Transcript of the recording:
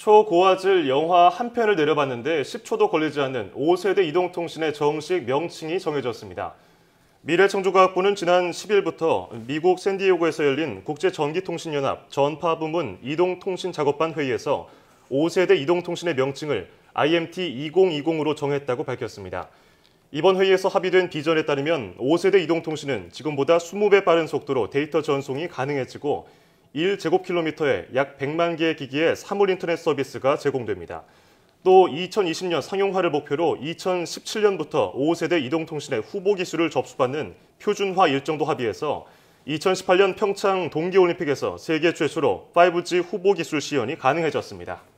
초고화질 영화 한 편을 내려봤는데 10초도 걸리지 않는 5세대 이동통신의 정식 명칭이 정해졌습니다. 미래청조과학부는 지난 10일부터 미국 샌디에고에서 열린 국제전기통신연합 전파부문 이동통신작업반 회의에서 5세대 이동통신의 명칭을 IMT 2020으로 정했다고 밝혔습니다. 이번 회의에서 합의된 비전에 따르면 5세대 이동통신은 지금보다 20배 빠른 속도로 데이터 전송이 가능해지고 1제곱킬로미터에 약 100만 개의 기기에 사물 인터넷 서비스가 제공됩니다. 또 2020년 상용화를 목표로 2017년부터 5세대 이동통신의 후보 기술을 접수받는 표준화 일정도 합의해서 2018년 평창 동계올림픽에서 세계 최초로 5G 후보 기술 시연이 가능해졌습니다.